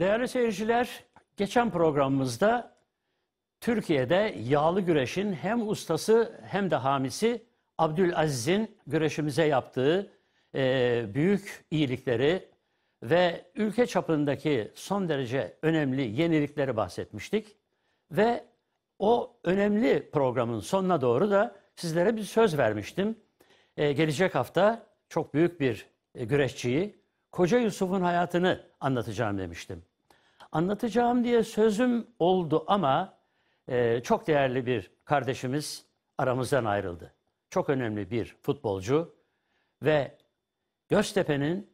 Değerli seyirciler, geçen programımızda Türkiye'de yağlı güreşin hem ustası hem de hamisi Abdülaziz'in güreşimize yaptığı e, büyük iyilikleri ve ülke çapındaki son derece önemli yenilikleri bahsetmiştik. Ve o önemli programın sonuna doğru da sizlere bir söz vermiştim. E, gelecek hafta çok büyük bir e, güreşçiyi, Koca Yusuf'un hayatını anlatacağım demiştim. Anlatacağım diye sözüm oldu ama e, çok değerli bir kardeşimiz aramızdan ayrıldı. Çok önemli bir futbolcu ve Göztepe'nin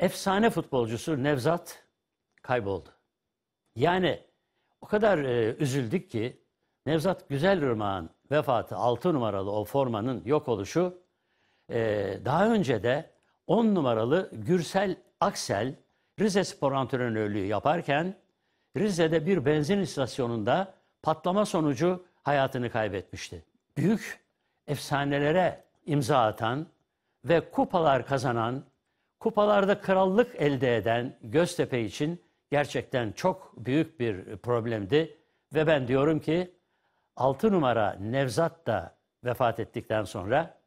efsane futbolcusu Nevzat kayboldu. Yani o kadar e, üzüldük ki Nevzat güzel Güzelırmak'ın vefatı 6 numaralı o formanın yok oluşu e, daha önce de 10 numaralı Gürsel Aksel Rize spor antrenörlüğü yaparken Rize'de bir benzin istasyonunda patlama sonucu hayatını kaybetmişti. Büyük efsanelere imza atan ve kupalar kazanan, kupalarda krallık elde eden Göztepe için gerçekten çok büyük bir problemdi. Ve ben diyorum ki 6 numara Nevzat da vefat ettikten sonra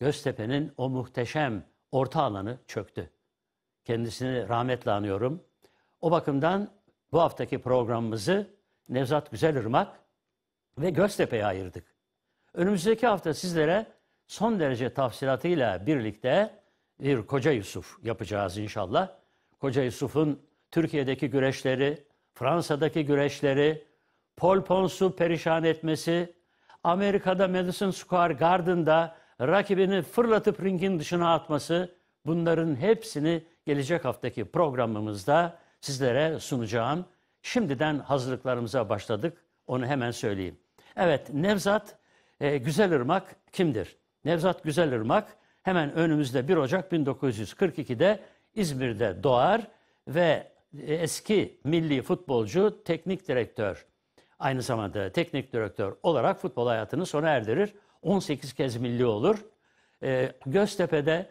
Göztepe'nin o muhteşem orta alanı çöktü. Kendisini rahmetle anıyorum. O bakımdan bu haftaki programımızı Nevzat Güzelırmak ve Göztepe'ye ayırdık. Önümüzdeki hafta sizlere son derece tafsilatıyla birlikte bir Koca Yusuf yapacağız inşallah. Koca Yusuf'un Türkiye'deki güreşleri, Fransa'daki güreşleri, Pol Pons'u perişan etmesi, Amerika'da Madison Square Garden'da rakibini fırlatıp ringin dışına atması bunların hepsini gelecek haftaki programımızda sizlere sunacağım. Şimdiden hazırlıklarımıza başladık. Onu hemen söyleyeyim. Evet Nevzat e, Güzelırmak kimdir? Nevzat Güzelırmak hemen önümüzde 1 Ocak 1942'de İzmir'de doğar ve e, eski milli futbolcu teknik direktör aynı zamanda teknik direktör olarak futbol hayatını sona erdirir. 18 kez milli olur. E, Göztepe'de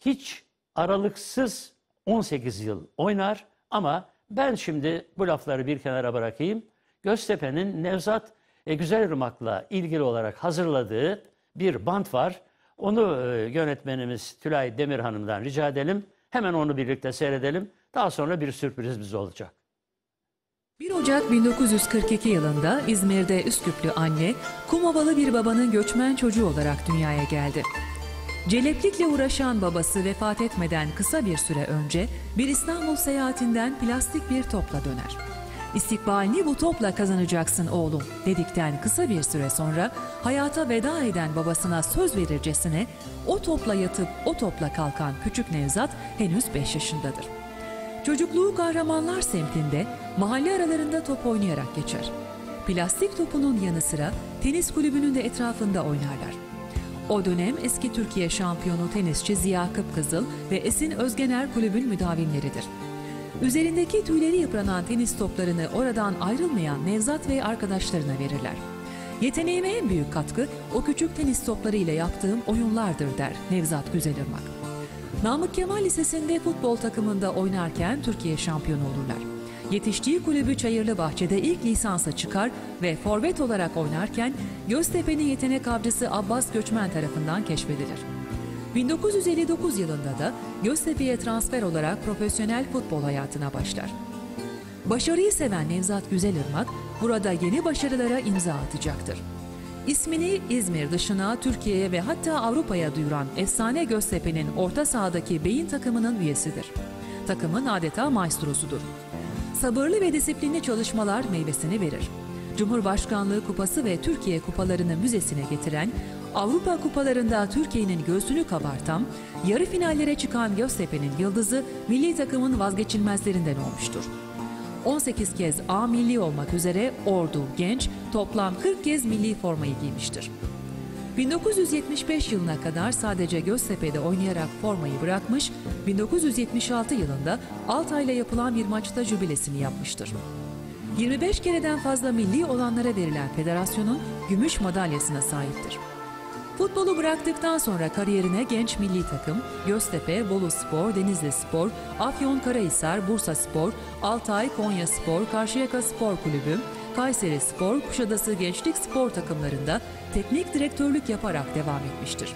hiç aralıksız 18 yıl oynar ama ben şimdi bu lafları bir kenara bırakayım. Göztepe'nin Nevzat e, Güzelırmak'la ilgili olarak hazırladığı bir bant var. Onu e, yönetmenimiz Tülay Demir Hanım'dan rica edelim. Hemen onu birlikte seyredelim. Daha sonra bir sürprizimiz olacak. 1 Ocak 1942 yılında İzmir'de Üsküplü anne, Kumovalı bir babanın göçmen çocuğu olarak dünyaya geldi. Celeplikle uğraşan babası vefat etmeden kısa bir süre önce bir İstanbul seyahatinden plastik bir topla döner. İstikbalini bu topla kazanacaksın oğlum dedikten kısa bir süre sonra hayata veda eden babasına söz verircesine o topla yatıp o topla kalkan küçük Nevzat henüz 5 yaşındadır. Çocukluğu Kahramanlar semtinde mahalle aralarında top oynayarak geçer. Plastik topunun yanı sıra tenis kulübünün de etrafında oynarlar. O dönem eski Türkiye şampiyonu tenisçi Ziya Kıpkızıl ve Esin Özgener kulübün müdavimleridir. Üzerindeki tüyleri yıpranan tenis toplarını oradan ayrılmayan Nevzat ve arkadaşlarına verirler. Yeteneğime en büyük katkı o küçük tenis topları ile yaptığım oyunlardır der Nevzat Güzelırmak. Namık Kemal Lisesi'nde futbol takımında oynarken Türkiye şampiyonu olurlar. Yetiştiği kulübü Çayırlı Bahçe'de ilk lisansa çıkar ve forvet olarak oynarken Göztepe'nin yetenek avcısı Abbas Göçmen tarafından keşfedilir. 1959 yılında da Göztepe'ye transfer olarak profesyonel futbol hayatına başlar. Başarıyı seven Nevzat Güzelırmak burada yeni başarılara imza atacaktır. İsmini İzmir dışına, Türkiye'ye ve hatta Avrupa'ya duyuran efsane Göztepe'nin orta sahadaki beyin takımının üyesidir. Takımın adeta maestrosudur. Sabırlı ve disiplinli çalışmalar meyvesini verir. Cumhurbaşkanlığı Kupası ve Türkiye Kupalarını müzesine getiren, Avrupa Kupalarında Türkiye'nin göğsünü kabartan, yarı finallere çıkan Göztepe'nin yıldızı milli takımın vazgeçilmezlerinden olmuştur. 18 kez A milli olmak üzere Ordu Genç toplam 40 kez milli formayı giymiştir. 1975 yılına kadar sadece Göztepe'de oynayarak formayı bırakmış, 1976 yılında Altay'la yapılan bir maçta jübilesini yapmıştır. 25 kereden fazla milli olanlara verilen federasyonun gümüş madalyasına sahiptir. Futbolu bıraktıktan sonra kariyerine genç milli takım, Göztepe, Bolu Spor, Denizli Spor, Afyon Karahisar, Bursa Spor, Altay, Konya Spor, Karşıyaka Spor Kulübü, Kayseri Spor, Kuşadası Gençlik Spor takımlarında teknik direktörlük yaparak devam etmiştir.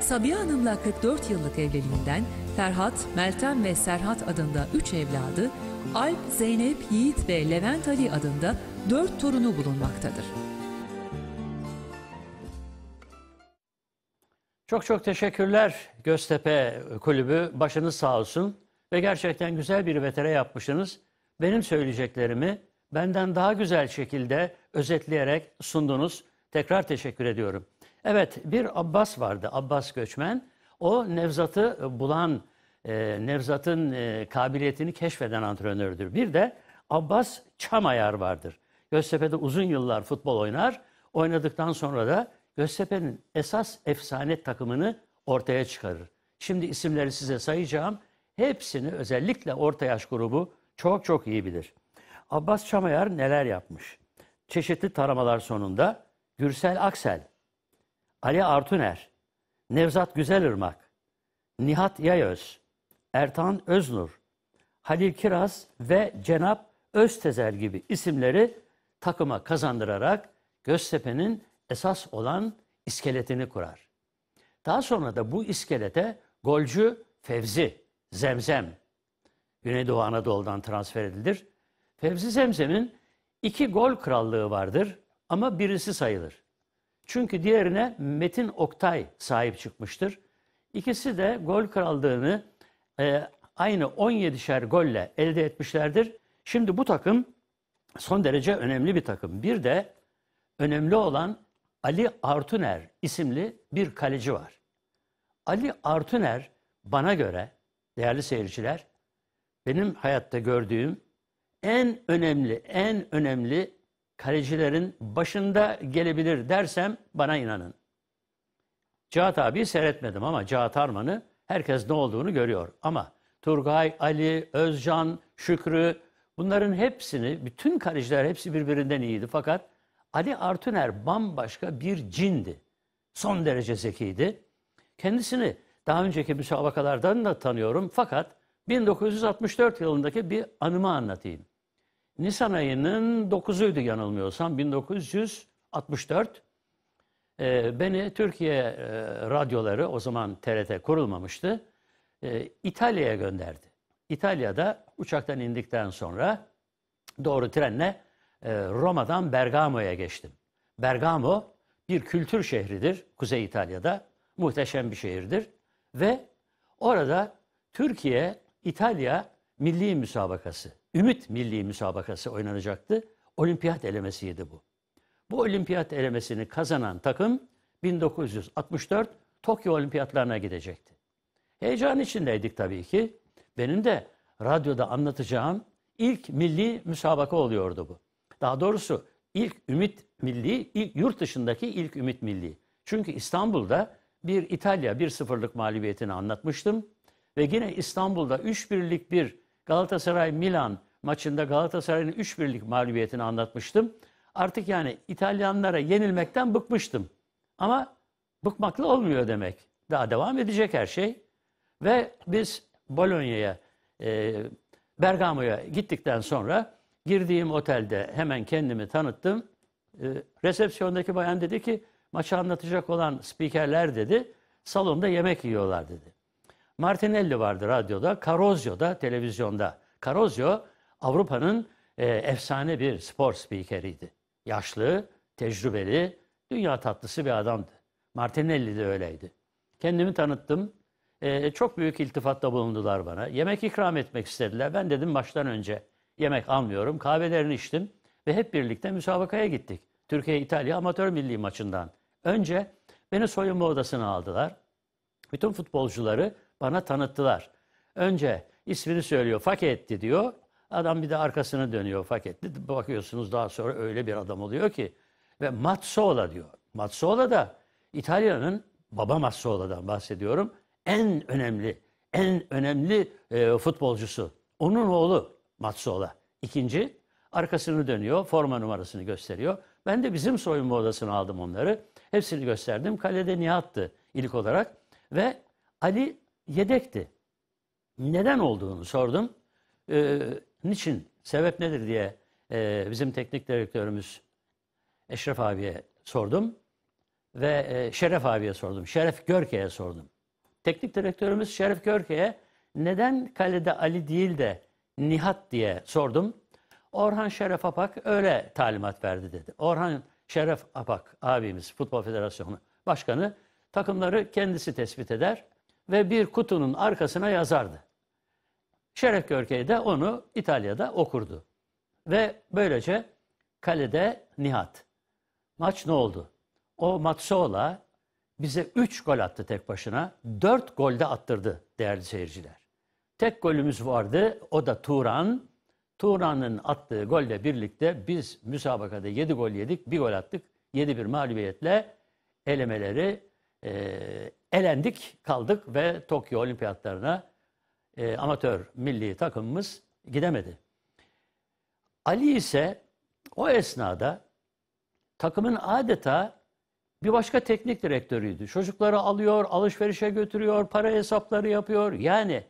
Sabiha Hanım'la 44 yıllık evliliğinden Ferhat, Meltem ve Serhat adında 3 evladı, Alp, Zeynep, Yiğit ve Levent Ali adında 4 torunu bulunmaktadır. Çok çok teşekkürler Göztepe Kulübü. Başınız sağ olsun ve gerçekten güzel bir vetere yapmışsınız. Benim söyleyeceklerimi benden daha güzel şekilde özetleyerek sundunuz. Tekrar teşekkür ediyorum. Evet bir Abbas vardı Abbas Göçmen. O Nevzat'ı bulan, e, Nevzat'ın e, kabiliyetini keşfeden antrenördür. Bir de Abbas Çamayar vardır. Göztepe'de uzun yıllar futbol oynar. Oynadıktan sonra da Göztepe'nin esas efsane takımını ortaya çıkarır. Şimdi isimleri size sayacağım. Hepsini özellikle orta yaş grubu çok çok iyi bilir. Abbas Çamayar neler yapmış? Çeşitli taramalar sonunda Gürsel Aksel, Ali Artuner, Nevzat Güzelırmak, Nihat Yayöz, Ertan Öznur, Halil Kiraz ve Cenap Öztezer gibi isimleri takıma kazandırarak Göztepe'nin esas olan iskeletini kurar. Daha sonra da bu iskelete golcü Fevzi, Zemzem, Güneydoğu Anadolu'dan transfer edilir Fevzi Zemzem'in iki gol krallığı vardır ama birisi sayılır. Çünkü diğerine Metin Oktay sahip çıkmıştır. İkisi de gol krallığını e, aynı 17'şer golle elde etmişlerdir. Şimdi bu takım son derece önemli bir takım. Bir de önemli olan Ali Artuner isimli bir kaleci var. Ali Artuner bana göre değerli seyirciler benim hayatta gördüğüm en önemli, en önemli kalecilerin başında gelebilir dersem bana inanın. Cahat abi seyretmedim ama Cahat Arman'ı herkes ne olduğunu görüyor. Ama Turgay, Ali, Özcan, Şükrü bunların hepsini, bütün kaleciler hepsi birbirinden iyiydi. Fakat Ali Artuner bambaşka bir cindi. Son derece zekiydi. Kendisini daha önceki müsabakalardan da tanıyorum. Fakat 1964 yılındaki bir anımı anlatayım. Nisan ayının 9'uydu yanılmıyorsam 1964. E, ee, beni Türkiye e, radyoları o zaman TRT kurulmamıştı. E, İtalya'ya gönderdi. İtalya'da uçaktan indikten sonra doğru trenle e, Roma'dan Bergamo'ya geçtim. Bergamo bir kültür şehridir Kuzey İtalya'da. Muhteşem bir şehirdir. Ve orada Türkiye-İtalya milli müsabakası Ümit Milli Müsabakası oynanacaktı. Olimpiyat elemesiydi bu. Bu olimpiyat elemesini kazanan takım 1964 Tokyo Olimpiyatlarına gidecekti. Heyecan içindeydik tabii ki. Benim de radyoda anlatacağım ilk milli müsabaka oluyordu bu. Daha doğrusu ilk Ümit Milli, ilk yurt dışındaki ilk Ümit Milli. Çünkü İstanbul'da bir İtalya 1-0'lık mağlubiyetini anlatmıştım. Ve yine İstanbul'da 3-1'lik bir Galatasaray Milan maçında Galatasaray'ın 3-1'lik mağlubiyetini anlatmıştım. Artık yani İtalyanlara yenilmekten bıkmıştım. Ama bıkmakla olmuyor demek. Daha devam edecek her şey. Ve biz Bologna'ya, e, Bergamo'ya gittikten sonra girdiğim otelde hemen kendimi tanıttım. E, resepsiyondaki bayan dedi ki maçı anlatacak olan spikerler dedi salonda yemek yiyorlar dedi. Martinelli vardı radyoda, Carozio da televizyonda. Carozio Avrupa'nın e, efsane bir spor spikeriydi. Yaşlı, tecrübeli, dünya tatlısı bir adamdı. Martinelli de öyleydi. Kendimi tanıttım. E, çok büyük iltifatta bulundular bana. Yemek ikram etmek istediler. Ben dedim baştan önce yemek almıyorum. Kahvelerini içtim ve hep birlikte müsabakaya gittik. Türkiye-İtalya amatör milli maçından. Önce beni soyunma odasına aldılar. Bütün futbolcuları bana tanıttılar. Önce ismini söylüyor. Faketti diyor. Adam bir de arkasını dönüyor faketli. Bakıyorsunuz daha sonra öyle bir adam oluyor ki. Ve Mazzola diyor. Mazzola da İtalya'nın baba Mazzola'dan bahsediyorum. En önemli, en önemli e, futbolcusu. Onun oğlu Mazzola. İkinci arkasını dönüyor, forma numarasını gösteriyor. Ben de bizim soyunma odasına aldım onları. Hepsini gösterdim. Kalede Nihat'tı ilk olarak ve Ali yedekti. Neden olduğunu sordum. Ee, Niçin? Sebep nedir diye e, bizim teknik direktörümüz Eşref abiye sordum ve e, Şeref abiye sordum. Şeref Görke'ye sordum. Teknik direktörümüz Şeref Görke'ye neden kalede Ali değil de Nihat diye sordum. Orhan Şeref Apak öyle talimat verdi dedi. Orhan Şeref Apak abimiz Futbol Federasyonu Başkanı takımları kendisi tespit eder ve bir kutunun arkasına yazardı. Şeref Görkey de onu İtalya'da okurdu. Ve böylece kalede Nihat. Maç ne oldu? O Matsola bize 3 gol attı tek başına. 4 golde attırdı değerli seyirciler. Tek golümüz vardı. O da Turan. Turan'ın attığı golle birlikte biz müsabakada 7 gol yedik. Bir gol attık. 7-1 mağlubiyetle elemeleri e, elendik kaldık ve Tokyo olimpiyatlarına e, amatör milli takımımız gidemedi. Ali ise o esnada takımın adeta bir başka teknik direktörüydü. Çocukları alıyor, alışverişe götürüyor, para hesapları yapıyor. Yani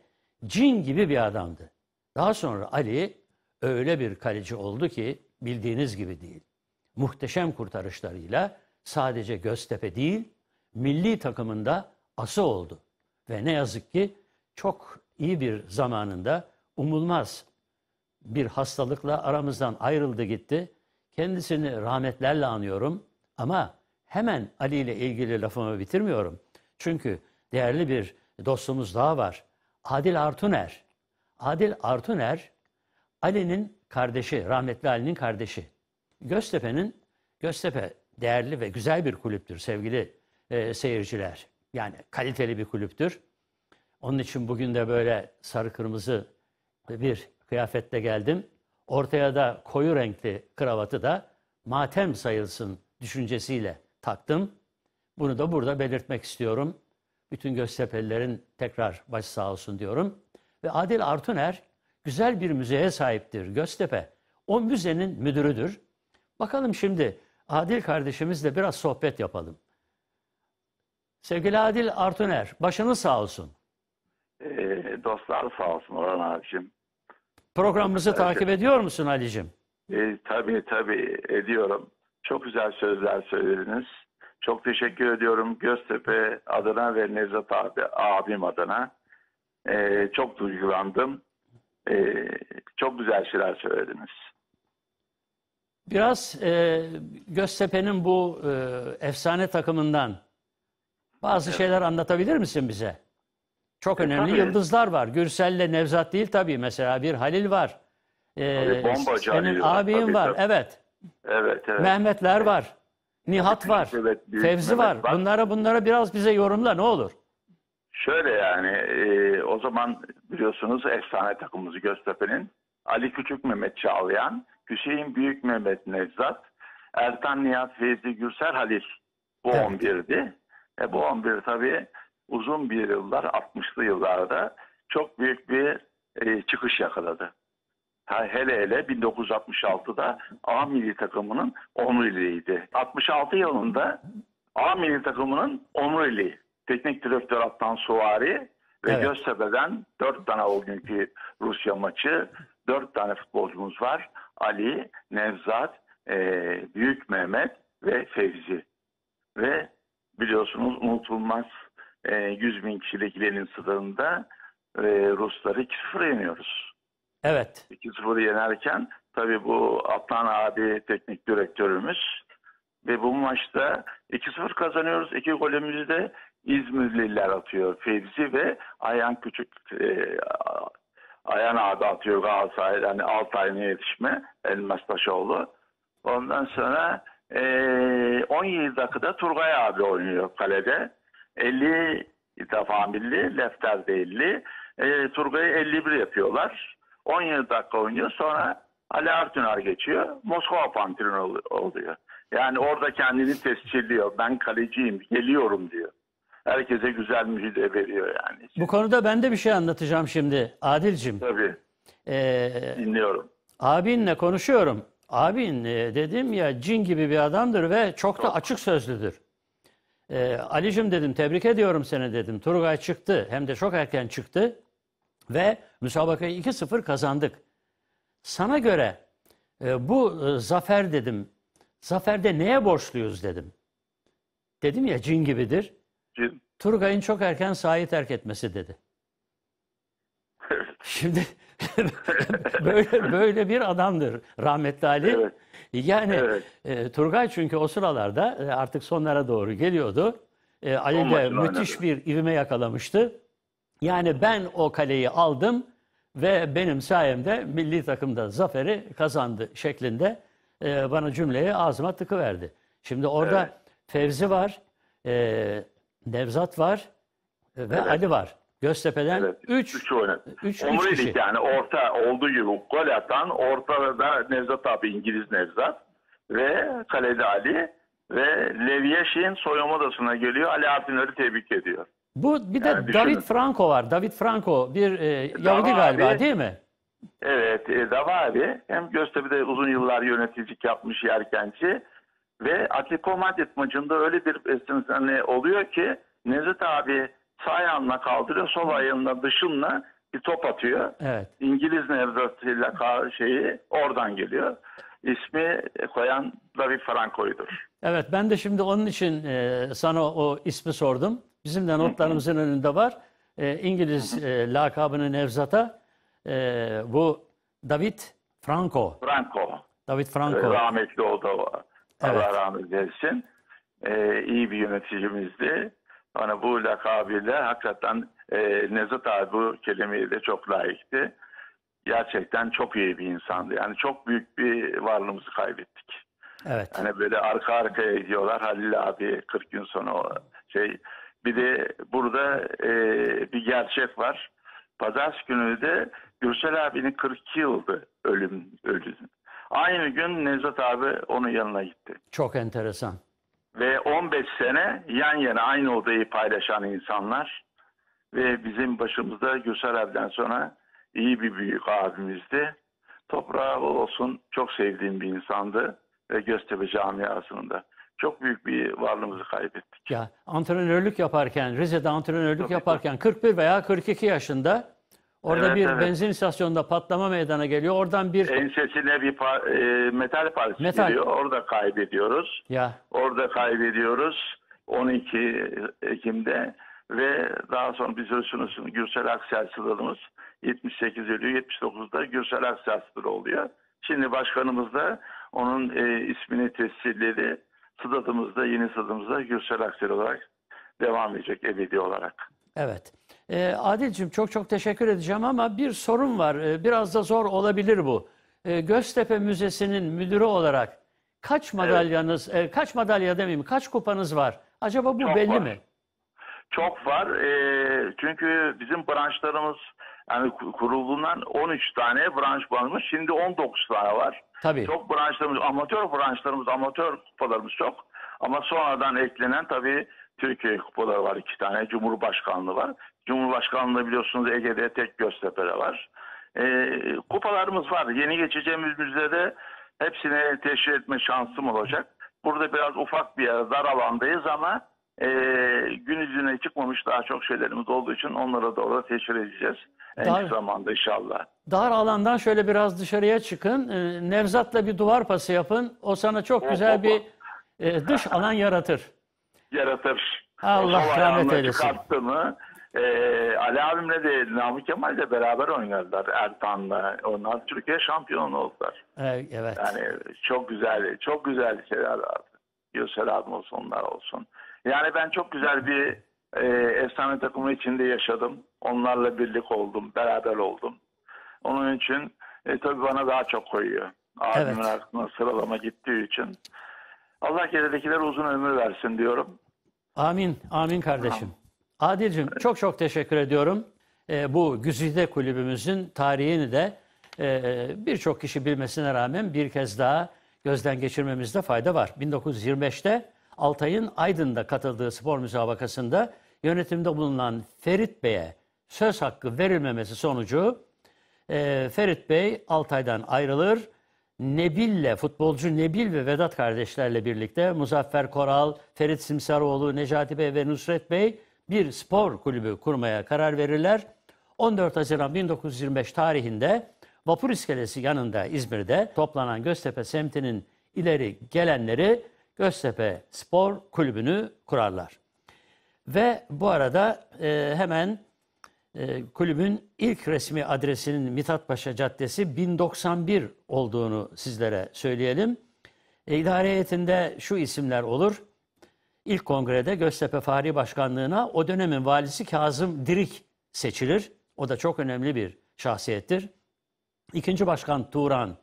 cin gibi bir adamdı. Daha sonra Ali öyle bir kaleci oldu ki bildiğiniz gibi değil. Muhteşem kurtarışlarıyla sadece Göztepe değil, milli takımında ası oldu. Ve ne yazık ki çok iyi bir zamanında umulmaz bir hastalıkla aramızdan ayrıldı gitti. Kendisini rahmetlerle anıyorum ama hemen Ali ile ilgili lafımı bitirmiyorum. Çünkü değerli bir dostumuz daha var. Adil Artuner. Adil Artuner Ali'nin kardeşi, rahmetli Ali'nin kardeşi. Göztepe'nin Göztepe değerli ve güzel bir kulüptür sevgili e, seyirciler. Yani kaliteli bir kulüptür. Onun için bugün de böyle sarı kırmızı bir kıyafetle geldim. Ortaya da koyu renkli kravatı da matem sayılsın düşüncesiyle taktım. Bunu da burada belirtmek istiyorum. Bütün Göztepe'lilerin tekrar baş sağ olsun diyorum. Ve Adil Artuner güzel bir müzeye sahiptir Göztepe. O müzenin müdürüdür. Bakalım şimdi Adil kardeşimizle biraz sohbet yapalım. Sevgili Adil Artuner, başınız sağ olsun dostlar sağ olsun Orhan abicim. Programımızı takip ediyor musun Ali'cim? E, tabii tabii ediyorum. Çok güzel sözler söylediniz. Çok teşekkür ediyorum Göztepe adına ve Nevzat abi, abim adına. E, çok duygulandım. E, çok güzel şeyler söylediniz. Biraz e, Göztepe'nin bu e, efsane takımından bazı evet. şeyler anlatabilir misin bize? Çok e, önemli tabii. yıldızlar var. Gürsel'le Nevzat değil tabii. Mesela bir Halil var. Ee, tabii, senin var. abin tabii, var. Tabii. Evet. Evet, evet. Mehmetler evet. var. Nihat var. Evet, Fevzi Mehmet var. var. Bunlara bunlara biraz bize yorumla ne olur. Şöyle yani e, o zaman biliyorsunuz efsane takımımızı Göztepe'nin Ali Küçük Mehmet Çağlayan, Hüseyin Büyük Mehmet Nevzat, Ertan Nihat Fevzi Gürsel Halil bu evet. 11'di. E, bu 11 tabii uzun bir yıllar 60'lı yıllarda çok büyük bir e, çıkış yakaladı. Hele hele 1966'da A milli takımının onurliydi. 66 yılında A milli takımının onurli teknik direktör Attan Suvari ve evet. Göztepe'den 4 tane o günkü Rusya maçı 4 tane futbolcumuz var. Ali, Nevzat, e, Büyük Mehmet ve Fevzi. Ve biliyorsunuz unutulmaz e, 100 bin kişiliklerin sınırında e, Rusları 2-0 yeniyoruz. Evet. 2-0 yenerken tabii bu Atlan abi teknik direktörümüz ve bu maçta 2-0 kazanıyoruz. İki golümüzü de İzmirliler atıyor. Fevzi ve Ayan Küçük e, Ayan abi atıyor Galatasaray yani Altay'ın yetişme Elmas Taşoğlu. Ondan sonra e, 17 dakikada Turgay abi oynuyor kalede. 50 defa milli, lefter değilli. E, Turgay'ı 51 yapıyorlar. 17 dakika oynuyor. Sonra Ali Artunar geçiyor. Moskova pantolonu oluyor. Yani orada kendini tescilliyor. Ben kaleciyim, geliyorum diyor. Herkese güzel müjde veriyor yani. Bu konuda ben de bir şey anlatacağım şimdi Adil'cim. Tabii. Ee, Dinliyorum. Abinle konuşuyorum. Abin e, dedim ya cin gibi bir adamdır ve çok da açık sözlüdür. E, Ali'cim dedim tebrik ediyorum seni dedim. Turgay çıktı hem de çok erken çıktı ve müsabakayı 2-0 kazandık. Sana göre e, bu e, zafer dedim. Zaferde neye borçluyuz dedim. Dedim ya cin gibidir. Cin. Turgay'ın çok erken sahayı terk etmesi dedi. Şimdi böyle böyle bir adamdır rahmetli Ali. Evet. Yani evet. E, Turgay çünkü o sıralarda e, artık sonlara doğru geliyordu. E, Ali de müthiş bir ivme yakalamıştı. Yani ben o kaleyi aldım ve benim sayemde milli takımda zaferi kazandı şeklinde e, bana cümleyi ağzıma tıkıverdi. Şimdi orada evet. Fevzi var, e, Nevzat var ve evet. Ali var. Göztepe'den 3 evet, üç, üç, üç, üç yani orta olduğu gibi gol atan ortada Nevzat abi İngiliz Nevzat ve Kalede Ali ve Levyeşin soyunma odasına geliyor. Ali Altinör'ü tebrik ediyor. Bu bir de yani David Franco var. David Franco bir e, e Yahudi galiba abi, değil mi? Evet, e, Dava abi hem Göztepe'de uzun yıllar yöneticilik yapmış yerkenci ve Atletico Madrid maçında öyle bir e, hani oluyor ki Nevzat abi sağ ayağınla kaldırıyor, sol ayağınla dışınla bir top atıyor. Evet. İngiliz nevzatıyla şeyi oradan geliyor. İsmi koyan David bir Franco'ydur. Evet ben de şimdi onun için e, sana o ismi sordum. Bizim de notlarımızın önünde var. E, İngiliz e, lakabını Nevzat'a bu David Franco. Franco. David Franco. E, rahmetli oldu. Allah evet. rahmet eylesin. E, iyi bir yöneticimizdi. Ona hani bu lakabıyla hakikaten e, Nezat abi bu kelimeyi de çok layıktı. Gerçekten çok iyi bir insandı. Yani çok büyük bir varlığımızı kaybettik. Evet. Hani böyle arka arkaya gidiyorlar. Halil abi 40 gün sonra o şey. Bir de burada e, bir gerçek var. Pazar günü de Gürsel abinin 42 yıldı ölüm ölüm. Aynı gün Nezat abi onun yanına gitti. Çok enteresan ve 15 sene yan yana aynı odayı paylaşan insanlar ve bizim başımızda Gülsar Erden sonra iyi bir büyük abimizdi. Toprağı olsun çok sevdiğim bir insandı ve Göztepe camiasının da. Çok büyük bir varlığımızı kaybettik. Ya antrenörlük yaparken, Rize'de antrenörlük Tabii yaparken 41 veya 42 yaşında Orada evet, bir evet. benzin istasyonunda patlama meydana geliyor. Oradan bir ensesine bir par e, metal parçası metal. geliyor. Orada kaybediyoruz. Ya. Orada kaybediyoruz 12 Ekim'de ve daha sonra biz biliyorsunuz Gürsel Akselçılığımız 78 ölüyor. 79'da Gürsel Akselçılı oluyor. Şimdi başkanımız da onun e, ismini tescilleri sıdatımızda yeni sıdatımızda Gürsel Aksel olarak devam edecek ebedi olarak. Evet. E, Adil'cim çok çok teşekkür edeceğim ama bir sorun var. Ee, biraz da zor olabilir bu. Ee, Göztepe Müzesi'nin müdürü olarak kaç madalyanız, e, kaç madalya demeyeyim, kaç kupanız var? Acaba bu Çok belli var. mi? Çok var. çünkü bizim branşlarımız yani kurulduğundan 13 tane branş varmış. Şimdi 19 tane var. Tabii. Çok branşlarımız, amatör branşlarımız, amatör kupalarımız çok. Ama sonradan eklenen tabii Türkiye kupaları var iki tane, Cumhurbaşkanlığı var. Cumhurbaşkanlığı biliyorsunuz Ege'de tek Göztepe'de var. E, kupalarımız var. Yeni geçeceğimiz müzede hepsine teşhir etme şansım olacak. Burada biraz ufak bir yer, dar alandayız ama e, gün yüzüne çıkmamış daha çok şeylerimiz olduğu için onlara da orada teşhir edeceğiz. En dar, zamanda inşallah. Dar alandan şöyle biraz dışarıya çıkın. E, Nevzat'la bir duvar pası yapın. O sana çok oh, güzel oh, bir oh. e, dış alan yaratır. Yaratır. Allah rahmet eylesin. E, Ali abimle de Namık Kemal de beraber oynadılar Ertan'la. Onlar Türkiye şampiyonu oldular. Ee, evet. Yani çok güzel, çok güzel şeyler vardı. Yusuf abim olsun, onlar olsun. Yani ben çok güzel bir e, efsane takımı içinde yaşadım. Onlarla birlik oldum, beraber oldum. Onun için e, tabii bana daha çok koyuyor. Abimin evet. aklına sıralama gittiği için. Allah geridekiler uzun ömür versin diyorum. Amin, amin kardeşim. Tamam. Adil'cim çok çok teşekkür ediyorum. E, bu Güzide kulübümüzün tarihini de e, e, birçok kişi bilmesine rağmen bir kez daha gözden geçirmemizde fayda var. 1925'te Altay'ın Aydın'da katıldığı spor müsabakasında yönetimde bulunan Ferit Bey'e söz hakkı verilmemesi sonucu e, Ferit Bey Altay'dan ayrılır. Nebil'le, futbolcu Nebil ve Vedat kardeşlerle birlikte Muzaffer Koral, Ferit Simsaroğlu, Necati Bey ve Nusret Bey bir spor kulübü kurmaya karar verirler. 14 Haziran 1925 tarihinde vapur iskelesi yanında İzmir'de toplanan Göztepe semtinin ileri gelenleri Göztepe Spor Kulübü'nü kurarlar. Ve bu arada e, hemen e, kulübün ilk resmi adresinin Mithatpaşa Caddesi 1091 olduğunu sizlere söyleyelim. E, idare heyetinde şu isimler olur. İlk kongrede Göztepe Fahri Başkanlığı'na o dönemin valisi Kazım Dirik seçilir. O da çok önemli bir şahsiyettir. İkinci başkan Turan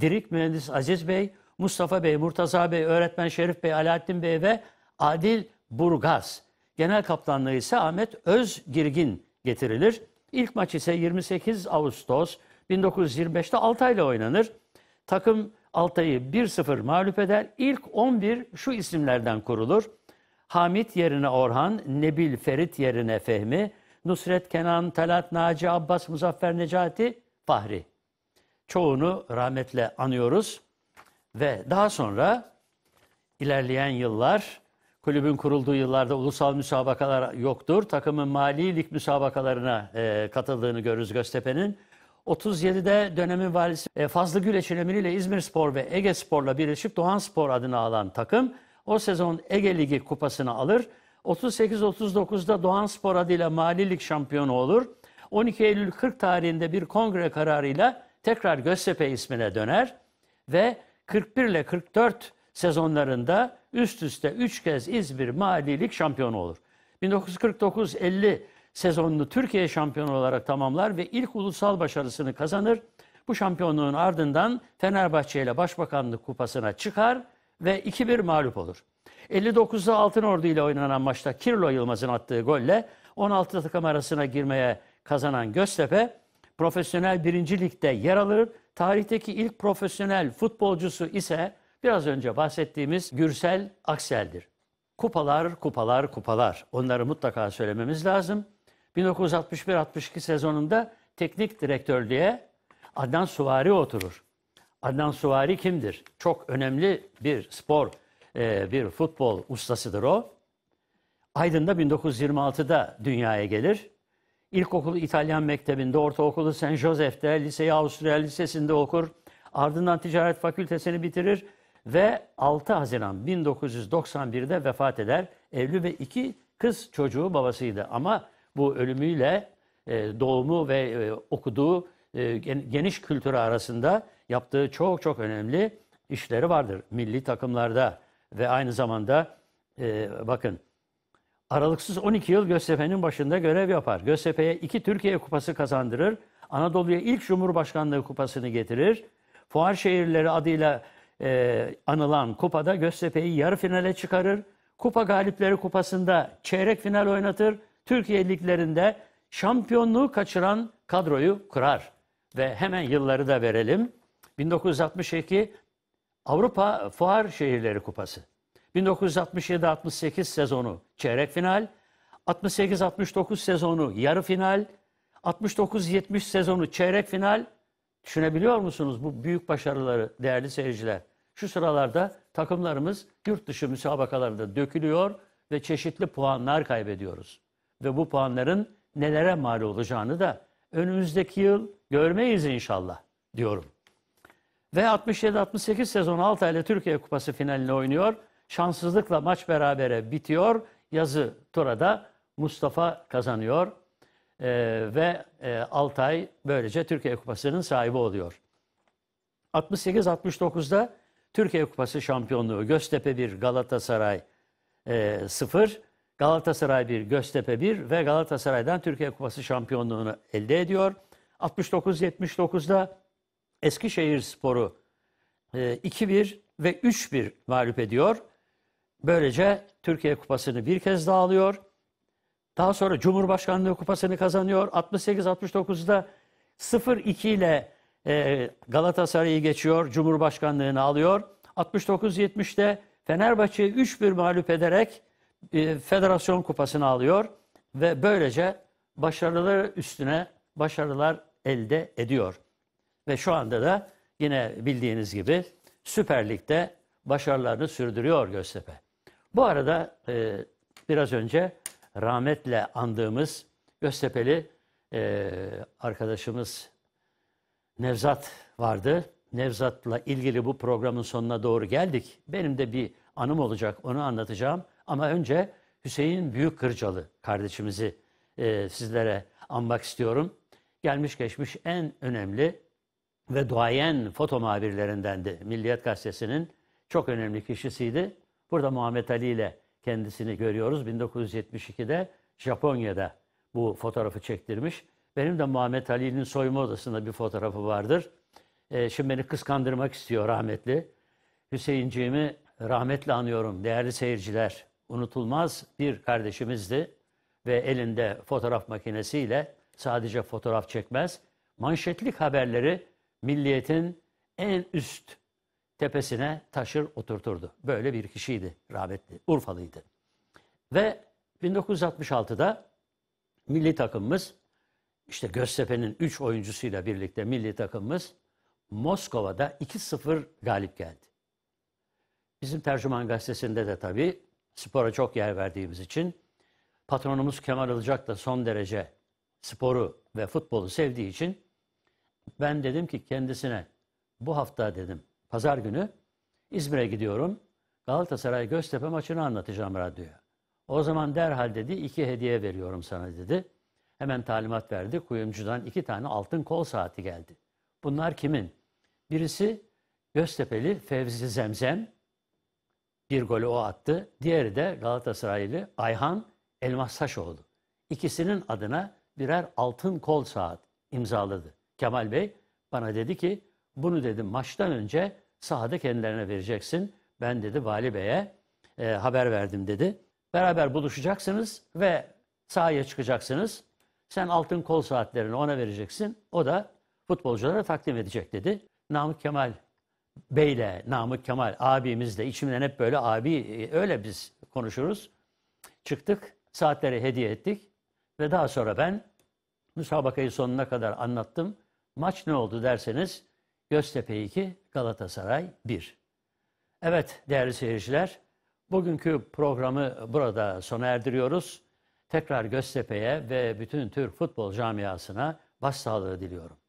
Dirik, mühendis Aziz Bey, Mustafa Bey, Murtaza Bey, öğretmen Şerif Bey, Alaaddin Bey ve Adil Burgaz. Genel kaptanlığı ise Ahmet Özgirgin getirilir. İlk maç ise 28 Ağustos 1925'te Altay oynanır. Takım Altay'ı 1-0 mağlup eder. İlk 11 şu isimlerden kurulur. Hamit yerine Orhan, Nebil Ferit yerine Fehmi, Nusret Kenan, Talat Naci, Abbas Muzaffer Necati, Fahri. Çoğunu rahmetle anıyoruz ve daha sonra ilerleyen yıllar kulübün kurulduğu yıllarda ulusal müsabakalar yoktur. Takımın mali müsabakalarına e, katıldığını görürüz Göztepe'nin. 37'de dönemin valisi e, Fazlı Güleç ile İzmir Spor ve Ege Spor'la birleşip Doğan Spor adını alan takım o sezon Ege Ligi kupasını alır. 38-39'da Doğan Spor adıyla Mali Lig şampiyonu olur. 12 Eylül 40 tarihinde bir kongre kararıyla tekrar Göztepe ismine döner ve 41 ile 44 sezonlarında üst üste 3 kez İzmir Mali Lig şampiyonu olur. 1949-50 sezonunu Türkiye şampiyonu olarak tamamlar ve ilk ulusal başarısını kazanır. Bu şampiyonluğun ardından Fenerbahçe ile Başbakanlık Kupası'na çıkar ve 2-1 mağlup olur. 59'da Altınordu ile oynanan maçta Kirlo Yılmaz'ın attığı golle 16 takım arasına girmeye kazanan Göztepe profesyonel birinci ligde yer alır. Tarihteki ilk profesyonel futbolcusu ise biraz önce bahsettiğimiz Gürsel Aksel'dir. Kupalar, kupalar, kupalar. Onları mutlaka söylememiz lazım. 1961-62 sezonunda teknik direktörlüğe Adnan Suvari oturur. Adnan Suvari kimdir? Çok önemli bir spor, e, bir futbol ustasıdır o. Aydın'da 1926'da dünyaya gelir. İlkokulu İtalyan Mektebi'nde, ortaokulu San Josef'te, liseyi Avusturya Lisesi'nde okur. Ardından ticaret fakültesini bitirir ve 6 Haziran 1991'de vefat eder. Evli ve iki kız çocuğu babasıydı ama bu ölümüyle e, doğumu ve e, okuduğu e, geniş kültürü arasında yaptığı çok çok önemli işleri vardır milli takımlarda ve aynı zamanda e, bakın aralıksız 12 yıl Göztepe'nin başında görev yapar. Göztepe'ye iki Türkiye Kupası kazandırır. Anadolu'ya ilk Cumhurbaşkanlığı Kupası'nı getirir. Fuar şehirleri adıyla e, anılan kupada Göztepe'yi yarı finale çıkarır. Kupa Galipleri Kupası'nda çeyrek final oynatır. Türkiye liglerinde şampiyonluğu kaçıran kadroyu kurar. Ve hemen yılları da verelim. 1962 Avrupa Fuar Şehirleri Kupası. 1967-68 sezonu çeyrek final, 68-69 sezonu yarı final, 69-70 sezonu çeyrek final. Düşünebiliyor musunuz bu büyük başarıları değerli seyirciler? Şu sıralarda takımlarımız yurt dışı müsabakalarında dökülüyor ve çeşitli puanlar kaybediyoruz. Ve bu puanların nelere mal olacağını da önümüzdeki yıl görmeyiz inşallah diyorum. Ve 67-68 sezonu ile Türkiye Kupası finalini oynuyor. Şanssızlıkla maç berabere bitiyor. Yazı Tura'da Mustafa kazanıyor. Ee, ve e, Altay böylece Türkiye Kupası'nın sahibi oluyor. 68-69'da Türkiye Kupası şampiyonluğu Göztepe 1 Galatasaray e, 0. Galatasaray 1 Göztepe 1 ve Galatasaray'dan Türkiye Kupası şampiyonluğunu elde ediyor. 69-79'da Eskişehir Sporu 2-1 e, ve 3-1 mağlup ediyor. Böylece Türkiye Kupası'nı bir kez daha alıyor. Daha sonra Cumhurbaşkanlığı Kupası'nı kazanıyor. 68-69'da 0-2 ile e, Galatasaray'ı geçiyor. Cumhurbaşkanlığını alıyor. 69-70'de Fenerbahçe'yi 3-1 mağlup ederek e, Federasyon Kupası'nı alıyor. Ve böylece başarıları üstüne başarılar elde ediyor. Ve şu anda da yine bildiğiniz gibi Süper Lig'de başarılarını sürdürüyor Göztepe. Bu arada e, biraz önce rahmetle andığımız Göztepe'li e, arkadaşımız Nevzat vardı. Nevzat'la ilgili bu programın sonuna doğru geldik. Benim de bir anım olacak onu anlatacağım. Ama önce Hüseyin Büyük Kırcalı kardeşimizi e, sizlere anmak istiyorum. Gelmiş geçmiş en önemli ve duayen foto muhabirlerindendi. Milliyet Gazetesi'nin çok önemli kişisiydi. Burada Muhammed Ali ile kendisini görüyoruz. 1972'de Japonya'da bu fotoğrafı çektirmiş. Benim de Muhammed Ali'nin soyma odasında bir fotoğrafı vardır. E, şimdi beni kıskandırmak istiyor rahmetli. Hüseyinciğimi rahmetle anıyorum değerli seyirciler. Unutulmaz bir kardeşimizdi ve elinde fotoğraf makinesiyle sadece fotoğraf çekmez, manşetlik haberleri milliyetin en üst tepesine taşır oturturdu. Böyle bir kişiydi rahmetli. Urfalıydı. Ve 1966'da milli takımımız işte Göztepe'nin 3 oyuncusuyla birlikte milli takımımız Moskova'da 2-0 galip geldi. Bizim Tercüman Gazetesi'nde de tabii spora çok yer verdiğimiz için patronumuz Kemal Ilıcak da son derece sporu ve futbolu sevdiği için ben dedim ki kendisine bu hafta dedim pazar günü İzmir'e gidiyorum. Galatasaray Göztepe maçını anlatacağım radyoya. O zaman derhal dedi iki hediye veriyorum sana dedi. Hemen talimat verdi. Kuyumcudan iki tane altın kol saati geldi. Bunlar kimin? Birisi Göztepe'li Fevzi Zemzem. Bir golü o attı. Diğeri de Galatasaraylı Ayhan Elmas Saşoğlu. İkisinin adına birer altın kol saat imzaladı. Kemal Bey bana dedi ki bunu dedi maçtan önce sahada kendilerine vereceksin. Ben dedi Vali Bey'e e, haber verdim dedi. Beraber buluşacaksınız ve sahaya çıkacaksınız. Sen altın kol saatlerini ona vereceksin. O da futbolculara takdim edecek dedi. Namık Kemal Bey'le, Namık Kemal abimizle içimden hep böyle abi e, öyle biz konuşuruz. Çıktık, saatleri hediye ettik ve daha sonra ben müsabakayı sonuna kadar anlattım. Maç ne oldu derseniz Göztepe 2, Galatasaray 1. Evet değerli seyirciler, bugünkü programı burada sona erdiriyoruz. Tekrar Göztepe'ye ve bütün Türk futbol camiasına başsağlığı diliyorum.